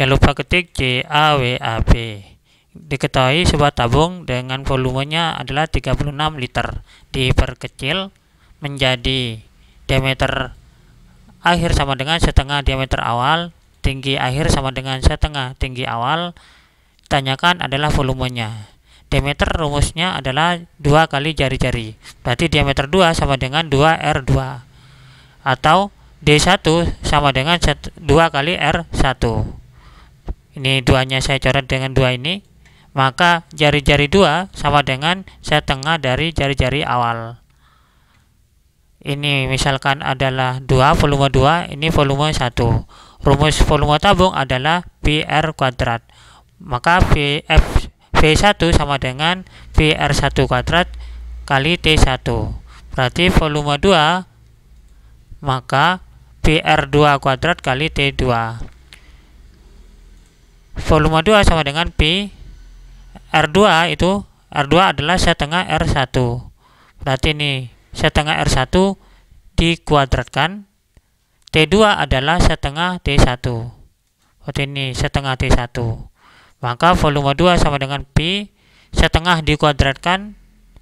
Jangan lupa ketik JAWAB. Diketahui sebuah tabung dengan volumenya adalah 36 liter diperkecil menjadi diameter akhir sama dengan setengah diameter awal, tinggi akhir sama dengan setengah tinggi awal. Tanyakan adalah volumenya. Diameter rumusnya adalah 2 kali jari-jari. Berarti diameter 2 sama dengan 2R2 atau D1 sama dengan 2 kali R1 ini duanya saya coret dengan dua ini maka jari-jari dua sama dengan setengah dari jari-jari awal ini misalkan adalah 2 volume 2 ini volume 1 rumus volume tabung adalah PR kuadrat maka VF V1 sama dengan vr 1 kuadrat kali T1 berarti volume 2 maka PR2 kuadrat kali T2 volume 2 sama dengan pi R2 itu R2 adalah setengah R1 berarti ini setengah R1 dikuadratkan T2 adalah setengah T1 berarti ini setengah T1 maka volume 2 sama dengan pi setengah dikuadratkan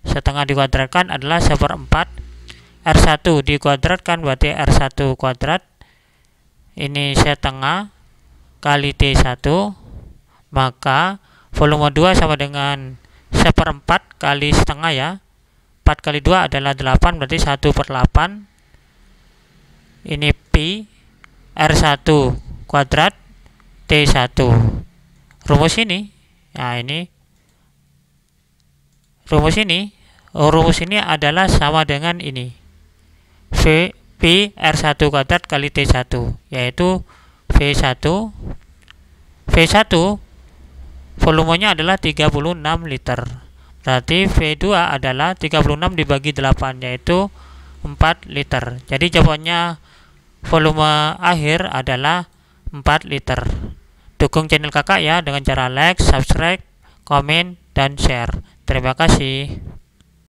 setengah dikuadratkan adalah seperempat R1 dikuadratkan berarti R1 kuadrat ini setengah kali T1 maka volume 2 sama dengan seperempat kali setengah ya 4 kali 2 adalah 8 berarti 1 per 8 ini pi R1 kuadrat T1 rumus ini nah ini rumus ini oh, rumus ini adalah sama dengan ini V P R1 kuadrat kali T1 yaitu V1 V1 volumenya adalah 36 liter. Berarti V2 adalah 36 dibagi 8 yaitu 4 liter. Jadi jawabannya volume akhir adalah 4 liter. Dukung channel kakak ya dengan cara like, subscribe, komen, dan share. Terima kasih.